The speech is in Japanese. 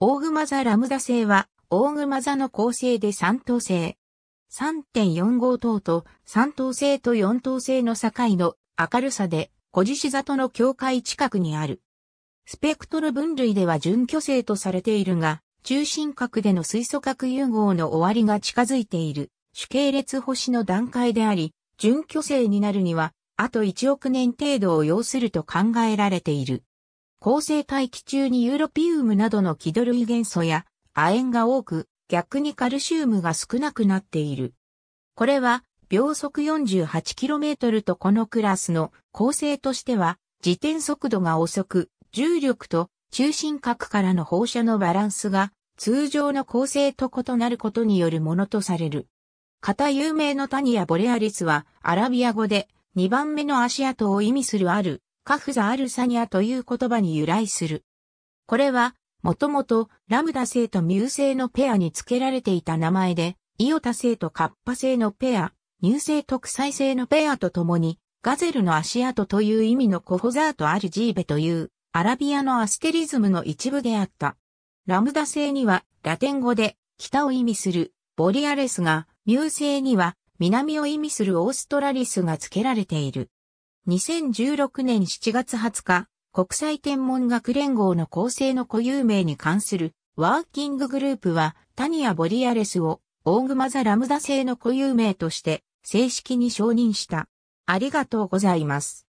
大熊座ラムダ星は、大熊座の構成で三等星。3.45等と三等星と四等星の境の明るさで、小獅子座との境界近くにある。スペクトル分類では準巨星とされているが、中心核での水素核融合の終わりが近づいている、主系列星の段階であり、準巨星になるには、あと1億年程度を要すると考えられている。恒星大気中にユーロピウムなどの気土類元素や亜鉛が多く、逆にカルシウムが少なくなっている。これは、秒速 48km とこのクラスの構成としては、自転速度が遅く、重力と中心核からの放射のバランスが通常の構成と異なることによるものとされる。型有名のタニア・ボレアリスはアラビア語で2番目の足跡を意味するあるカフザ・アルサニアという言葉に由来する。これは、もともとラムダ星とミュウ星のペアに付けられていた名前で、イオタ星とカッパ星のペア、乳星特裁星のペアとともに、ガゼルの足跡という意味のコホザート・アルジーベというアラビアのアステリズムの一部であった。ラムダ星にはラテン語で北を意味するボリアレスが、ミュウ星には南を意味するオーストラリスが付けられている。2016年7月20日、国際天文学連合の構成の固有名に関するワーキンググループは、タニア・ボリアレスを大熊座ラムダ製の固有名として正式に承認した。ありがとうございます。